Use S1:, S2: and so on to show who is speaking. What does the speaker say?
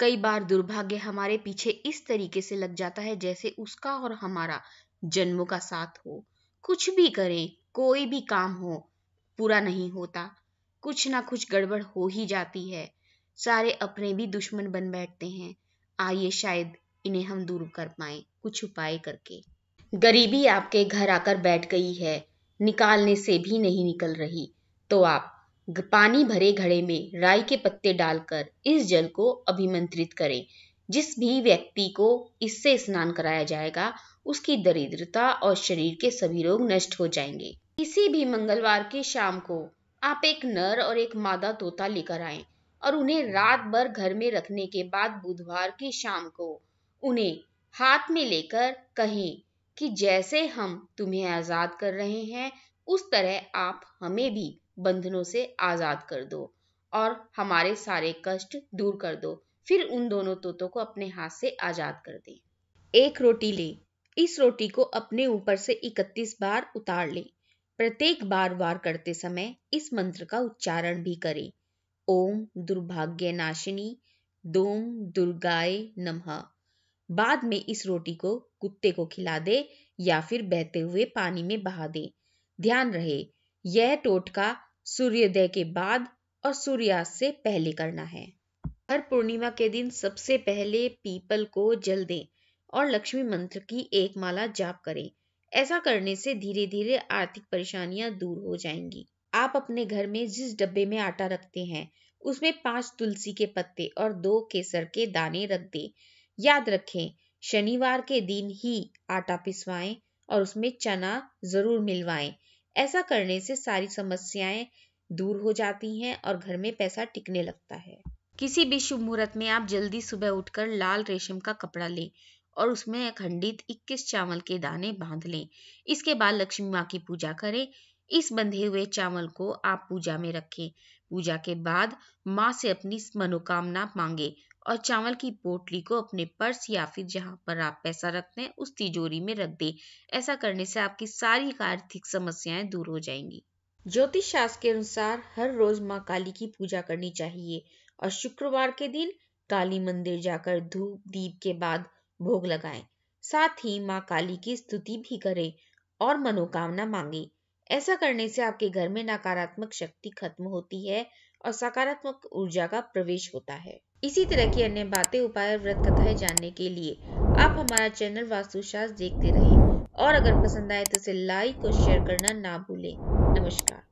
S1: कई बार दुर्भाग्य हमारे पीछे इस तरीके से लग जाता है जैसे उसका और हमारा जन्मों का साथ हो कुछ भी करें कोई भी काम हो पूरा नहीं होता कुछ ना कुछ गड़बड़ हो ही जाती है सारे अपने भी दुश्मन बन बैठते हैं आइए शायद इन्हें हम दूर कर पाए कुछ उपाय करके गरीबी आपके घर आकर बैठ गई है निकालने से भी नहीं निकल रही तो आप पानी भरे घड़े में राई के पत्ते डालकर इस जल को अभिमंत्रित करें जिस भी व्यक्ति को इससे स्नान कराया जाएगा उसकी दरिद्रता और शरीर के सभी रोग नष्ट हो जाएंगे किसी भी मंगलवार की शाम को आप एक नर और एक मादा तोता लेकर आए और उन्हें रात भर घर में रखने के बाद बुधवार की शाम को उन्हें हाथ में लेकर कहें कि जैसे हम तुम्हें आजाद कर रहे हैं उस तरह आप हमें भी बंधनों से आज़ाद कर दो और हमारे सारे कष्ट दूर कर दो फिर उन दोनों तोतों को अपने हाथ से आज़ाद कर दे एक रोटी ले इस रोटी को अपने ऊपर से 31 बार उतार ले प्रत्येक बार वार करते समय इस मंत्र का उच्चारण भी करें ओम दुर्भाग्य नाशिनी दोम दुर्गाय नमः बाद में इस रोटी को कुत्ते को खिला दे या फिर बहते हुए पानी में बहा दे ध्यान रहे यह टोटका सूर्योदय के बाद और सूर्यास्त से पहले करना है हर पूर्णिमा के दिन सबसे पहले पीपल को जल दें और लक्ष्मी मंत्र की एक माला जाप करें ऐसा करने से धीरे धीरे आर्थिक परेशानियां दूर हो जाएंगी आप अपने घर में जिस डब्बे में आटा रखते हैं उसमें पांच तुलसी के पत्ते और दो केसर के दाने रख दें याद रखें शनिवार के दिन ही आटा पिसवाएं और उसमें चना ज़रूर मिलवाएं ऐसा करने से सारी समस्याएं दूर हो जाती हैं और घर में पैसा टिकने लगता है किसी भी शुभ मुहूर्त में आप जल्दी सुबह उठकर लाल रेशम का कपड़ा लें और उसमें अखंडित 21 चावल के दाने बांध लें इसके बाद लक्ष्मी माँ की पूजा करें इस बंधे हुए चावल को आप पूजा में रखें पूजा के बाद माँ से अपनी मनोकामना मांगे और चावल की पोटली को अपने पर्स या फिर जहाँ पर आप पैसा रखते हैं उस तिजोरी में रख दें ऐसा करने से आपकी सारी आर्थिक समस्याएं दूर हो जाएंगी ज्योतिष शास्त्र के अनुसार हर रोज माँ काली की पूजा करनी चाहिए और शुक्रवार के दिन काली मंदिर जाकर धूप दीप के बाद भोग लगाएं। साथ ही माँ काली की स्तुति भी करें और मनोकामना मांगे ऐसा करने से आपके घर में नकारात्मक शक्ति खत्म होती है और सकारात्मक ऊर्जा का प्रवेश होता है इसी तरह की अन्य बातें उपाय व्रत कथाएं जानने के लिए आप हमारा चैनल वास्तुशास्त्र देखते रहें और अगर पसंद आए तो इसे लाइक और शेयर करना ना भूलें नमस्कार